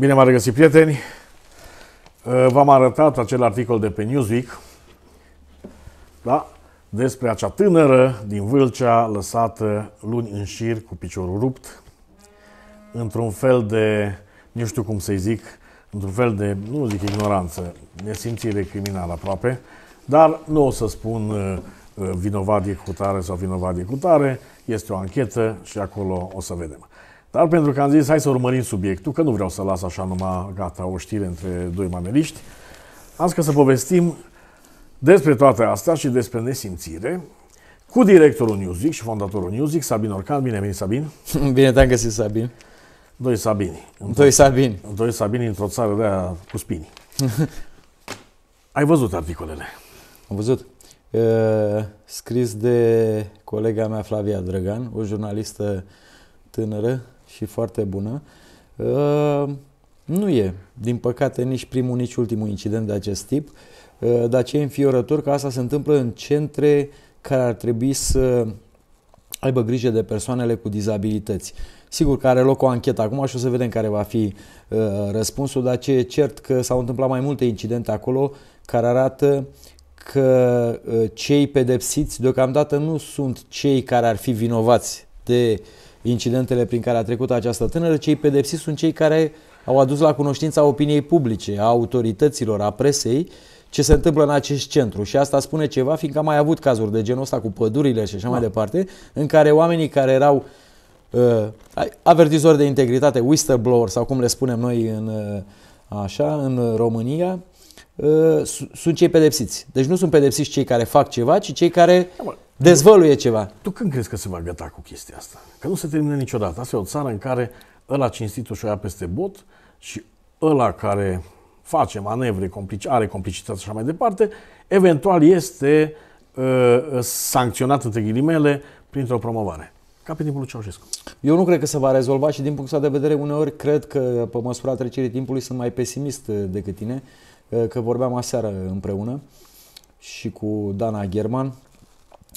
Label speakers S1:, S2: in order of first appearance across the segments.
S1: Bine m-a regăsit, prieteni! Uh, v-am arătat acel articol de pe Newsweek da? despre acea tânără din Vâlcea lăsată luni în șir cu piciorul rupt într-un fel de, nu știu cum să-i zic, într-un fel de, nu zic ignoranță, nesimțire criminală aproape, dar nu o să spun uh, uh, vinovat de cu tare sau vinovat de cu tare, este o anchetă și acolo o să vedem. Dar pentru că am zis, hai să urmărim subiectul, că nu vreau să las așa numai gata o știre între doi mameliști, am că să povestim despre toate astea și despre nesimțire cu directorul Newsic și fondatorul Newsic, Sabin Orcan. Bine bine Sabin! Bine te-am găsit, Sabin! Doi Sabini. Doi Sabini. Doi Sabini într-o țară de cu spini. ai văzut articolele?
S2: Am văzut. Uh, scris de colega mea Flavia Drăgan, o jurnalistă tânără și foarte bună. Uh, nu e, din păcate, nici primul, nici ultimul incident de acest tip, uh, dar ce e înfiorător că asta se întâmplă în centre care ar trebui să aibă grijă de persoanele cu dizabilități. Sigur că are loc o anchetă acum și o să vedem care va fi uh, răspunsul, dar ce e cert că s-au întâmplat mai multe incidente acolo care arată că cei pedepsiți deocamdată nu sunt cei care ar fi vinovați de uh, incidentele prin care a trecut această tânără, cei pedepsiți sunt cei care au adus la cunoștința opiniei publice, a autorităților, a presei, ce se întâmplă în acest centru. Și asta spune ceva, fiindcă am mai avut cazuri de genul ăsta cu pădurile și așa da. mai departe, în care oamenii care erau uh, avertizori de integritate, whistleblower sau cum le spunem noi în, uh, așa, în România, uh, sunt cei pedepsiți. Deci nu sunt pedepsiți cei care fac ceva, ci cei care... Da, Dezvăluie ceva.
S1: Tu când crezi că se va găta cu chestia asta? Că nu se termină niciodată. Asta e o țară în care ăla cinstitul și-o ia peste bot și ăla care face manevre, complici, are complicitate și așa mai departe, eventual este uh, uh, sancționat, între ghilimele,
S2: printr-o promovare.
S1: Ca pe timpul Ceaușescu.
S2: Eu nu cred că se va rezolva și din punctul de vedere uneori cred că pe măsura trecerii timpului sunt mai pesimist uh, decât tine, uh, că vorbeam aseară împreună și cu Dana German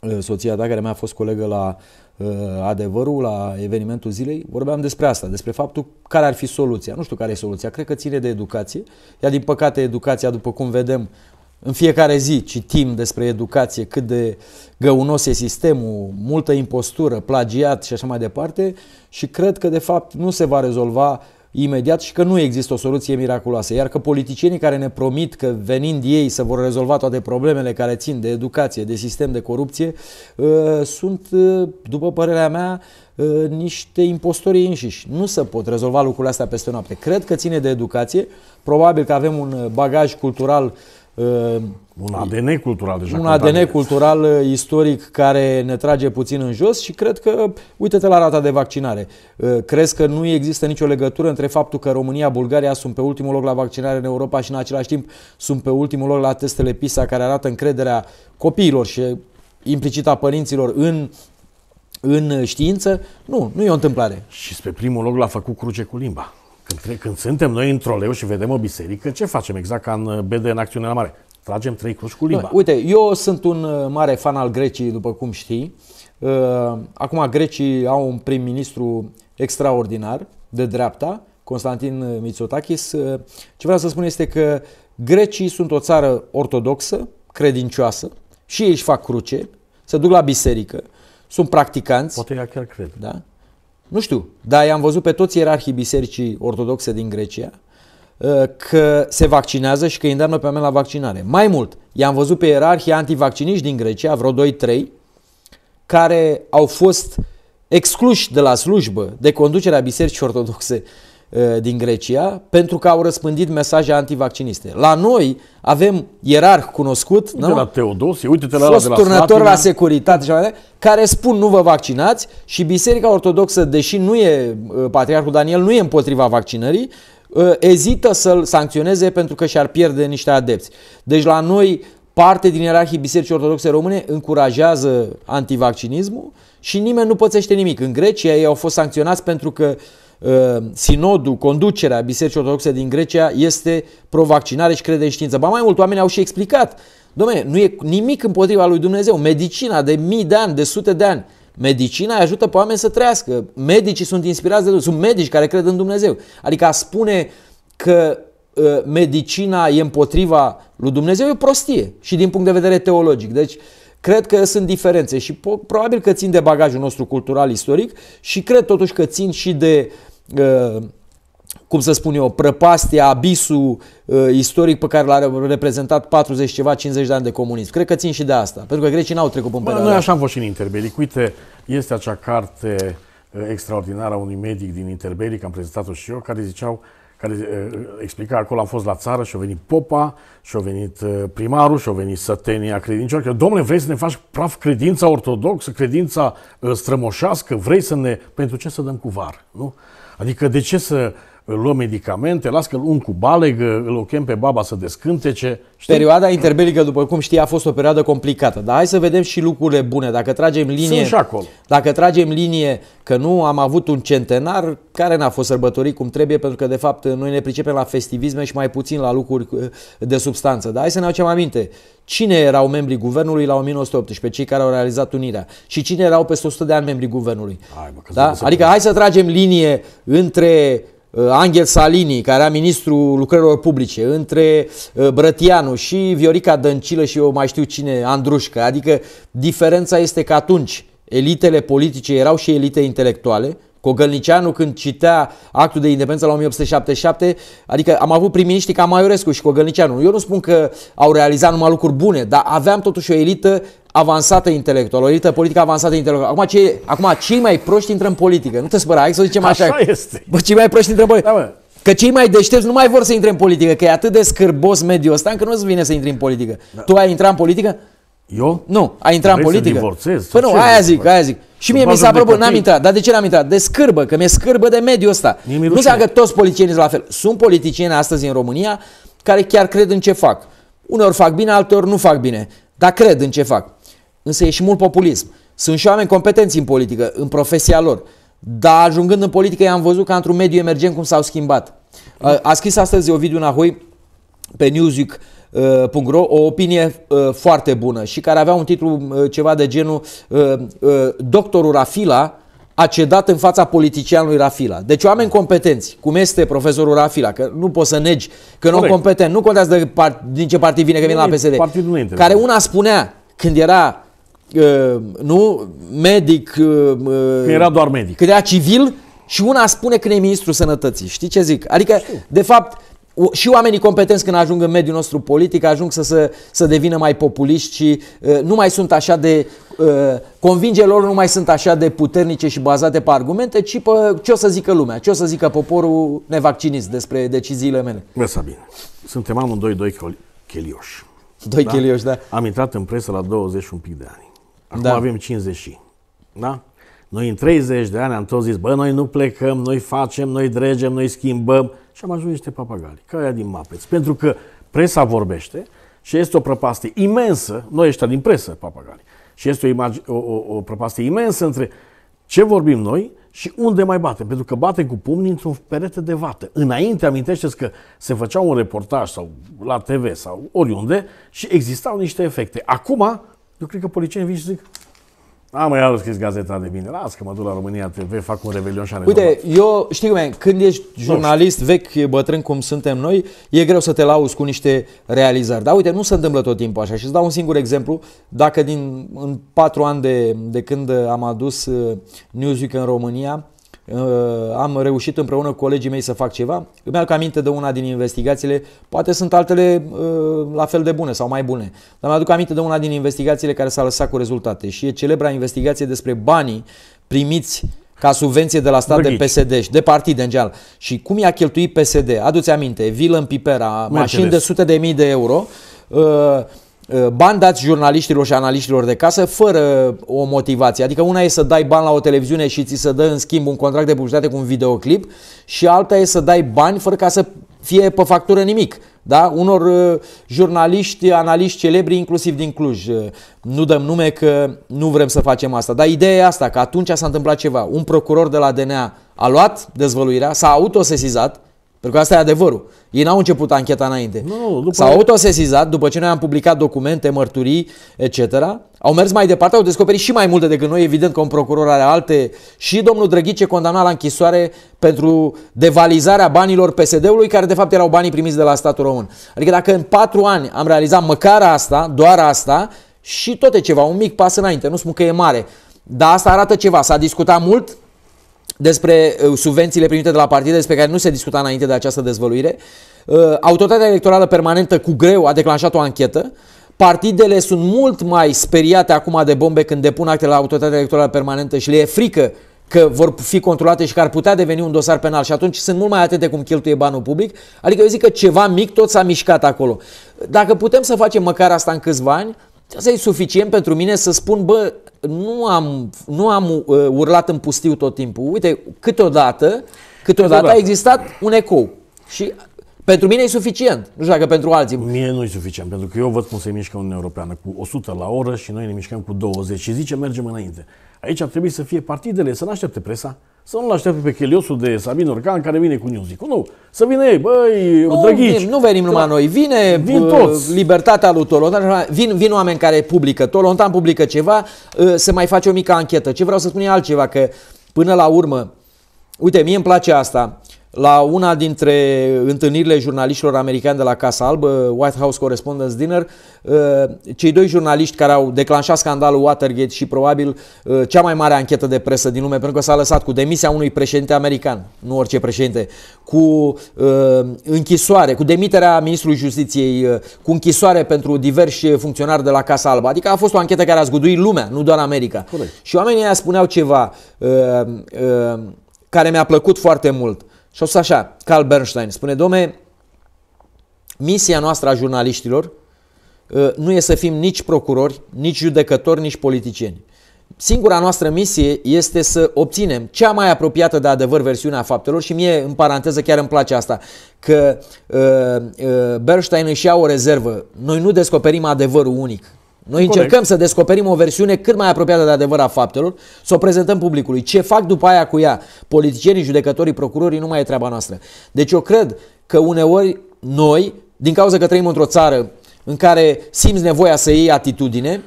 S2: Uh, soția ta, care mi-a fost colegă la uh, adevărul, la evenimentul zilei, vorbeam despre asta, despre faptul care ar fi soluția. Nu știu care e soluția, cred că ține de educație. iar din păcate, educația, după cum vedem, în fiecare zi citim despre educație, cât de găunos e sistemul, multă impostură, plagiat și așa mai departe și cred că de fapt nu se va rezolva imediat și că nu există o soluție miraculoasă, iar că politicienii care ne promit că venind ei să vor rezolva toate problemele care țin de educație, de sistem, de corupție, ă, sunt, ă, după părerea mea, ă, niște impostori înșiși. Nu se pot rezolva lucrurile astea peste noapte. Cred că ține de educație. Probabil că avem un bagaj cultural uh, Ehm, un ADN cultural deja. Un ADN cultural uh, istoric care ne trage puțin în jos și cred că, uite-te la rata de vaccinare. Uh, crezi că nu există nicio legătură între faptul că România, Bulgaria sunt pe ultimul loc la vaccinare în Europa și în același timp sunt pe ultimul loc la testele PISA care arată încrederea copiilor și uh, implicita părinților în în știință, nu, nu e o întâmplare. Și pe primul loc l-a făcut cruce cu limba.
S1: Când, când suntem noi în troleu și vedem o biserică, ce facem exact ca în uh, BD în acțiunea mare? Tragem
S2: trei cruci cu limba. Uite, eu sunt un uh, mare fan al Greciei, după cum știi. Uh, acum grecii au un prim-ministru extraordinar, de dreapta, Constantin Mitsotakis. Ce vreau să spun este că grecii sunt o țară ortodoxă, credincioasă, și ei își fac cruce, se duc la biserică, sunt practicanți. Poate ea chiar cred. Da? Nu știu, dar i-am văzut pe toți ierarhii bisericii ortodoxe din Grecia ă, că se vaccinează și că îi îndeamnă pe oameni la vaccinare. Mai mult, i-am văzut pe ierarhii antivacciniști din Grecia, vreo 2-3, care au fost excluși de la slujbă, de conducerea bisericii ortodoxe Uh, din Grecia pentru că au răspândit mesaje antivacciniste. La noi avem ierarh cunoscut, de nu? la Teodosie, uite-te la fost la de la, la securitate și care spun nu vă vaccinați și Biserica Ortodoxă, deși nu e uh, Patriarhul Daniel, nu e împotriva vaccinării, uh, ezită să-l sancționeze pentru că și-ar pierde niște adepți. Deci la noi parte din ierarhii Bisericii Ortodoxe Române încurajează antivaccinismul și nimeni nu pățește nimic. În Grecia ei au fost sancționați pentru că uh, Ă, sinodul, conducerea Bisericii Ortodoxe din Grecia este provaccinare și crede în știință. Ba mai mult, oamenii au și explicat. Dom'le, nu e nimic împotriva lui Dumnezeu. Medicina de mii de ani, de sute de ani, medicina ajută pe oameni să trăiască. Medicii sunt inspirați de Dumnezeu. Sunt medici care cred în Dumnezeu. Adică a spune că ă, medicina e împotriva lui Dumnezeu e prostie și din punct de vedere teologic. Deci uh, Cred că sunt diferențe și probabil că țin de bagajul nostru cultural istoric și cred totuși că țin și de uh, cum să spun eu, prăpastia, abisul uh, istoric pe care l-a reprezentat 40 ceva, 50 de ani de comunism. Cred că țin și de asta, pentru că grecii n-au trecut în perioada. Noi așa am fost și în interbelic. Uite,
S1: este acea carte uh, extraordinară a unui medic din interbelic, am prezentat-o și eu, care ziceau uh, care explica acolo am fost la țară și a venit popa și a venit primarul și a venit sătenia că Domnule, vrei să ne faci praf credința ortodoxă, credința strămoșească? Vrei să ne... Pentru ce să dăm cu var? Nu? Adică de ce să îl luăm medicamente, las că un cu baleg, îl ochem pe baba să descântece. Știi? Perioada interbelică,
S2: după cum știi, a fost o perioadă complicată, dar hai să vedem și lucrurile bune. Dacă tragem linie, Sunt și acolo. Dacă tragem linie că nu am avut un centenar care n-a fost sărbătorit cum trebuie, pentru că de fapt noi ne pricepem la festivisme și mai puțin la lucruri uh, de substanță. Dar hai să ne aducem aminte. Cine erau membrii guvernului la 1918, cei care au realizat unirea? Și cine erau peste 100 de ani membrii guvernului? Hai, mă, da? Adică hai să tragem linie între Uh, Angel Salini, care era ministrul lucrărilor publice, între uh, Brătianu și Viorica Dăncilă și eu mai știu cine, Andrușcă. Adică diferența este că atunci elitele politice erau și elite intelectuale, Cogălnicianu când citea actul de independență la 1877, adică am avut prim ca Maiorescu și Cogălnicianu. Eu nu spun că au realizat numai lucruri bune, dar aveam totuși o elită avansată intelectuală, o elită politică avansată intelectuală. Acum, ce, acum cei mai proști intră în politică. Nu te spăra, hai să zicem așa. Așa este. Bă, cei mai proști intră în da, politică. Da, Că cei mai deștepți nu mai vor să intre în politică, că e atât de scârbos mediul ăsta încă nu-ți vine să intri în politică. Da. Tu ai intrat în politică? Eu? Nu, ai intrat Vrei în politică. Să păi nu, aia zic, aia zic. Și mie mi s-a propus, n-am intrat. Dar de ce n-am intrat? De scârbă, că mi-e scârbă de mediul ăsta. Nu înseamnă că toți politicienii sunt la fel. Sunt politicieni astăzi în România care chiar cred în ce fac. Uneori fac bine, alteori nu fac bine. Dar cred în ce fac însă e și mult populism. Sunt și oameni competenți în politică, în profesia lor, dar ajungând în politică i-am văzut ca într-un mediu emergent cum s-au schimbat. A scris astăzi Ovidiu Nahoi pe Newsweek uh, .ro o opinie uh, foarte bună și care avea un titlu uh, ceva de genul Doctorul Rafila a cedat în fața politicianului Rafila. Deci oameni competenți, cum este profesorul Rafila, că nu poți să negi că nu competent, nu contează de part, din ce partid vine, că vine la PSD, care una spunea când era Uh, nu, medic... Că uh, uh, era doar medic. Că era civil și una spune că e ministrul sănătății. Știi ce zic? Adică, Știu. de fapt, și oamenii competenți când ajung în mediul nostru politic ajung să, să, să devină mai populiști și uh, nu mai sunt așa de uh, convingerile lor nu mai sunt așa de puternice și bazate pe argumente, ci pe ce o să zică lumea, ce o să zică poporul nevacciniți despre deciziile mele. Mersa bine.
S1: Suntem amândoi doi chelioși. Doi da? chelioși, da. Am intrat în presă la 21 de ani. Acum da. avem 50 și. Da? Noi în 30 de ani am tot zis, bă, noi nu plecăm, noi facem, noi dregem, noi schimbăm. Și am ajuns niște papagali, ca aia din Mapeț. Pentru că presa vorbește și este o prăpastie imensă, noi ăștia din presă, papagali, și este o, imagi- o, o, o prăpastie imensă între ce vorbim noi și unde mai batem. Pentru că batem cu pumnii într-un perete de vată. Înainte, amintește că se făcea un reportaj sau la TV sau oriunde și existau niște efecte. Acum eu cred că polițienii vin și zic, a, mă, iar scris gazeta de bine. Las că mă duc la România TV, fac un revelion și Uite,
S2: eu, știi cum e, când ești jurnalist vechi, bătrân cum suntem noi, e greu să te lauzi cu niște realizări. Dar uite, nu se întâmplă tot timpul așa. Și îți dau un singur exemplu. Dacă din, în patru ani de, de când am adus uh, Newsweek în România, Uh, am reușit împreună cu colegii mei să fac ceva. Îmi aduc aminte de una din investigațiile, poate sunt altele uh, la fel de bune sau mai bune, dar mi-aduc aminte de una din investigațiile care s-a lăsat cu rezultate și e celebra investigație despre banii primiți ca subvenție de la stat Băghici. de PSD și de partid în general. Și cum i-a cheltuit PSD? Aduți aminte, vilă în Pipera, mașini de sute de mii de euro. Uh, Uh, bani dați jurnaliștilor și analiștilor de casă fără uh, o motivație. Adică una e să dai bani la o televiziune și ți se dă în schimb un contract de publicitate cu un videoclip și alta e să dai bani fără ca să fie pe factură nimic. Da? Unor uh, jurnaliști, analiști celebri, inclusiv din Cluj. nu dăm nume că nu vrem să facem asta. Dar ideea e asta, că atunci s-a întâmplat ceva. Un procuror de la DNA a luat dezvăluirea, s-a autosesizat, pentru că asta e adevărul. Ei n-au început ancheta înainte. după... S-au autosesizat după ce noi am publicat documente, mărturii, etc. Au mers mai departe, au descoperit și mai multe decât noi, evident că un procuror are alte. Și domnul Drăghice condamnat la închisoare pentru devalizarea banilor PSD-ului, care de fapt erau banii primiți de la statul român. Adică dacă în patru ani am realizat măcar asta, doar asta, și tot e ceva, un mic pas înainte, nu spun că e mare. Dar asta arată ceva. S-a discutat mult, despre uh, subvențiile primite de la partide, despre care nu se discuta înainte de această dezvăluire. Uh, autoritatea Electorală Permanentă cu greu a declanșat o anchetă. Partidele sunt mult mai speriate acum de bombe când depun acte la Autoritatea Electorală Permanentă și le e frică că vor fi controlate și că ar putea deveni un dosar penal și atunci sunt mult mai atente cum cheltuie banul public. Adică eu zic că ceva mic tot s-a mișcat acolo. Dacă putem să facem măcar asta în câțiva ani, asta e suficient pentru mine să spun, bă, nu am, nu am uh, urlat în pustiu tot timpul. Uite, câteodată, câteodată, câteodată. a existat un ecou. Și pentru mine e suficient. Nu știu dacă pentru alții. Mie nu e suficient, pentru că eu văd cum se
S1: mișcă Uniunea Europeană cu 100 la oră și noi ne mișcăm cu 20 și zice mergem înainte. Aici ar trebui să fie partidele, să nu aștepte presa, să nu-l aștepte pe cheliosul de Sabin Orcan care vine cu news Nu, să vină ei, băi, nu, drăghici. Vin, nu venim numai noi,
S2: vine vin toți. libertatea lui Tolontan, vin, vin oameni care publică, Tolontan publică ceva, ă, se mai face o mică anchetă. Ce vreau să spun e altceva, că până la urmă, uite, mie îmi place asta, la una dintre întâlnirile jurnaliștilor americani de la Casa Albă, White House Correspondence Dinner, uh, cei doi jurnaliști care au declanșat scandalul Watergate și probabil uh, cea mai mare anchetă de presă din lume, pentru că s-a lăsat cu demisia unui președinte american, nu orice președinte, cu uh, închisoare, cu demiterea ministrului justiției, cu închisoare pentru diversi funcționari de la Casa Albă. Adică a fost o anchetă care a zguduit lumea, nu doar America. Corect. Și oamenii aia spuneau ceva care mi-a plăcut foarte mult. Și o să așa, Carl Bernstein spune, domne, misia noastră a jurnaliștilor ă, nu e să fim nici procurori, nici judecători, nici politicieni. Singura noastră misie este să obținem cea mai apropiată de adevăr versiunea faptelor și mie, în paranteză, chiar îmi place asta, că uh, uh, Bernstein își ia o rezervă. Noi nu descoperim adevărul unic, noi Corect. încercăm să descoperim o versiune cât mai apropiată de adevăr a faptelor, să o prezentăm publicului. Ce fac după aia cu ea politicienii, judecătorii, procurorii, nu mai e treaba noastră. Deci eu cred că uneori noi, din cauza că trăim într-o țară în care simți nevoia să iei atitudine,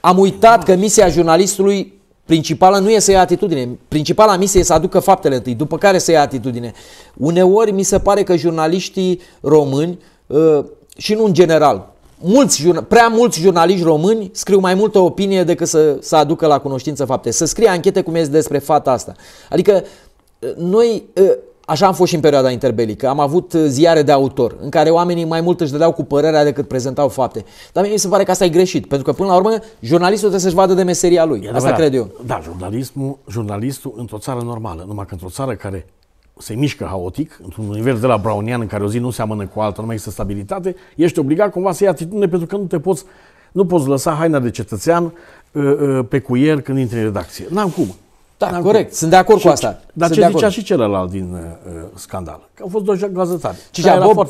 S2: am uitat că misia jurnalistului principală nu e să ia atitudine. Principala misie e să aducă faptele întâi, după care să ia atitudine. Uneori mi se pare că jurnaliștii români, ă, și nu în general, mulți, prea mulți jurnaliști români scriu mai multă opinie decât să, să aducă la cunoștință fapte. Să scrie anchete cum este despre fata asta. Adică ă, noi, ă, așa am fost și în perioada interbelică, am avut ă, ziare de autor în care oamenii mai mult își dădeau cu părerea decât prezentau fapte. Dar mie mi se pare că asta e greșit, pentru că până la urmă jurnalistul trebuie să-și vadă de meseria lui. E asta adevărat. cred eu.
S1: Da, jurnalismul, jurnalistul într-o țară normală, numai că într-o țară care se mișcă haotic, într-un univers de la brownian în care o zi nu seamănă cu alta, nu mai există stabilitate, ești obligat cumva să iei atitudine pentru că nu te poți, nu poți lăsa haina de cetățean uh, uh, pe cuier când intri în redacție. N-am cum. Da, N-am corect. Cum. Sunt de acord și, cu asta. Dar Sunt ce zicea acord. și celălalt din uh, uh, scandal? Că
S2: au fost doi gazetari. Cicea, Bob,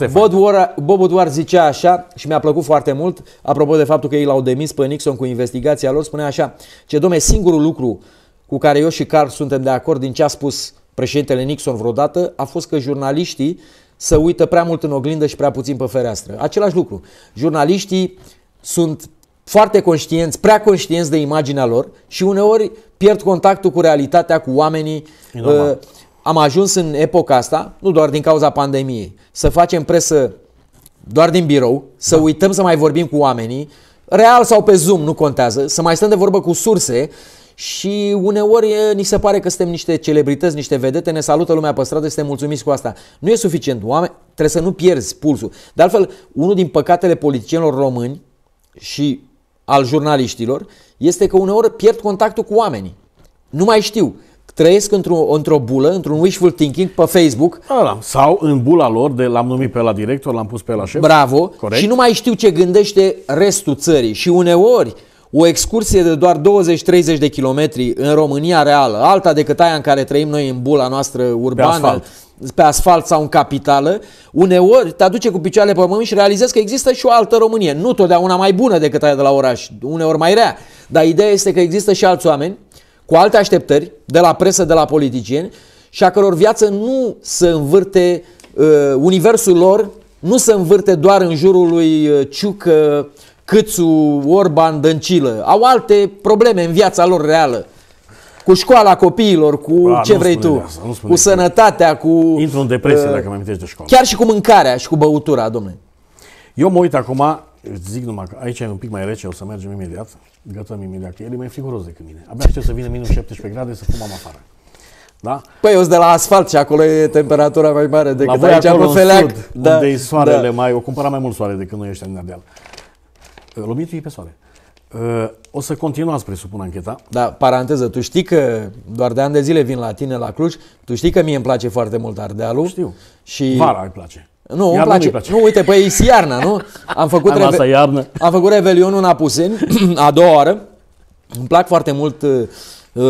S2: Bob, Bob zicea așa și mi-a plăcut foarte mult, apropo de faptul că ei l-au demis pe Nixon cu investigația lor, spunea așa, ce domne, singurul lucru cu care eu și Carl suntem de acord din ce a spus uh, președintele Nixon vreodată a fost că jurnaliștii să uită prea mult în oglindă și prea puțin pe fereastră. Același lucru. Jurnaliștii sunt foarte conștienți, prea conștienți de imaginea lor și uneori pierd contactul cu realitatea, cu oamenii. Uh, am ajuns în epoca asta, nu doar din cauza pandemiei, să facem presă doar din birou, să da. uităm să mai vorbim cu oamenii, real sau pe Zoom, nu contează, să mai stăm de vorbă cu surse, uh, și uneori ni se pare că suntem niște celebrități, niște vedete, ne salută lumea pe stradă, suntem mulțumiți cu asta. Nu e suficient, oameni, trebuie să nu pierzi pulsul. De altfel, unul din păcatele politicienilor români și al jurnaliștilor este că uneori pierd contactul cu oamenii. Nu mai știu. Trăiesc într-o, într-o bulă, într-un wishful thinking pe Facebook. Ala, da, da. sau în bula lor, de l-am numit pe la director, l-am pus pe la șef. Bravo. Corect. Și nu mai știu ce gândește restul țării. Și uneori o excursie de doar 20-30 de kilometri în România reală, alta decât aia în care trăim noi în bula noastră urbană, pe asfalt, pe asfalt sau în capitală, uneori te aduce cu picioarele pe pământ și realizezi că există și o altă Românie. Nu totdeauna mai bună decât aia de la oraș, uneori mai rea. Dar ideea este că există și alți oameni cu alte așteptări, de la presă, de la politicieni, și a căror viață nu se învârte, uh, universul lor nu se învârte doar în jurul lui uh, Ciucă, uh, Câțu, Orban, Dăncilă. Au alte probleme în viața lor reală. Cu școala copiilor, cu A, ce vrei tu, asta, cu sănătatea, cu... Intră în depresie uh, dacă mă amintești de școală. Chiar și cu mâncarea și cu băutura, domnule. Eu mă uit acum,
S1: zic numai că aici e un pic mai rece, o să mergem imediat. Gătăm imediat, el e mai friguros decât mine. Abia aștept să vină minus 17 grade
S2: să fumăm afară. Da? Păi eu sunt de la asfalt și acolo e temperatura mai mare decât la aici acolo în feleac. Sud, da. unde e soarele da.
S1: mai, o cumpăra mai mult soare decât noi ăștia din Ardeal. Lovit
S2: trei persoane. Ă, o să continuați, presupun, ancheta. Da, paranteză, tu știi că doar de ani de zile vin la tine, la Cluj, tu știi că mie îmi place foarte mult Ardealul. Știu. Și... Vara îmi
S1: place. Nu, îmi place. place.
S2: Nu, uite, păi e iarna, nu? Am făcut, Am, reve... iarnă. Am făcut Revelionul în Apuseni, a doua oară. Îmi plac foarte mult uh,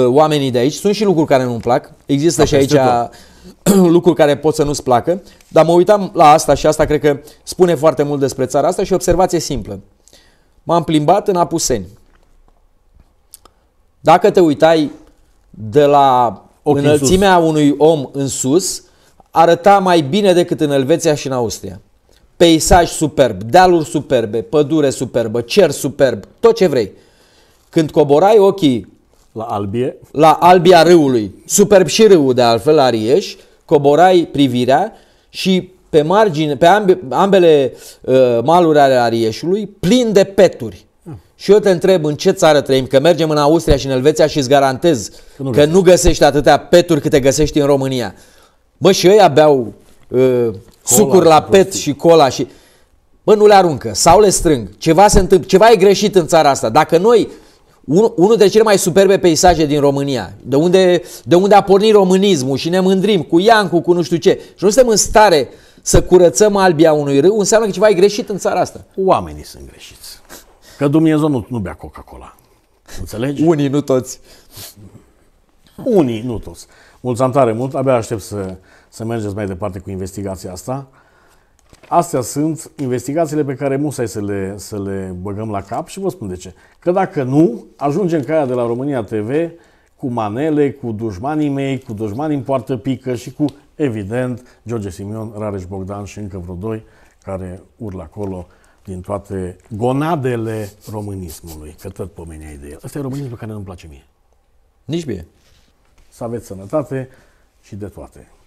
S2: oamenii de aici. Sunt și lucruri care nu-mi plac. Există da, și aici lucruri care pot să nu-ți placă. Dar mă uitam la asta și asta cred că spune foarte mult despre țara asta și observație simplă. M-am plimbat în Apuseni. Dacă te uitai de la Ochi înălțimea în unui om în sus, arăta mai bine decât în Elveția și în Austria. Peisaj superb, dealuri superbe, pădure superbă, cer superb, tot ce vrei. Când coborai ochii la albie, la albia râului, superb și râul de altfel, la Rieș, coborai privirea și pe, margine, pe ambe, ambele uh, maluri ale Arieșului, plin de peturi. Uh. Și eu te întreb în ce țară trăim, că mergem în Austria și în Elveția și îți garantez că nu, că găsești. nu găsești atâtea peturi câte găsești în România. Bă, și ei beau uh, sucuri la pet prostii. și cola și... Bă, nu le aruncă sau le strâng. Ceva se întâmplă, ceva e greșit în țara asta. Dacă noi un, unul dintre cele mai superbe peisaje din România, de unde, de unde a pornit românismul și ne mândrim cu Iancu, cu nu știu ce. Și nu suntem în stare să curățăm albia unui râu, înseamnă că ceva e greșit în țara asta. Oamenii sunt greșiți. Că Dumnezeu nu, nu bea Coca-Cola. Înțelegi? Unii, nu toți.
S1: Unii, nu toți. Mulțumim tare mult. Abia aștept să, să mergeți mai departe cu investigația asta. Astea sunt investigațiile pe care musai să le, să le băgăm la cap și vă spun de ce. Că dacă nu, ajungem ca aia de la România TV cu manele, cu dușmanii mei, cu dușmanii în poartă pică și cu Evident, George Simion, Rareș Bogdan și încă vreo doi care urlă acolo din toate gonadele românismului, că tot pomeneai de el. Asta e românismul care nu-mi place mie. Nici bine. Să aveți sănătate și de toate.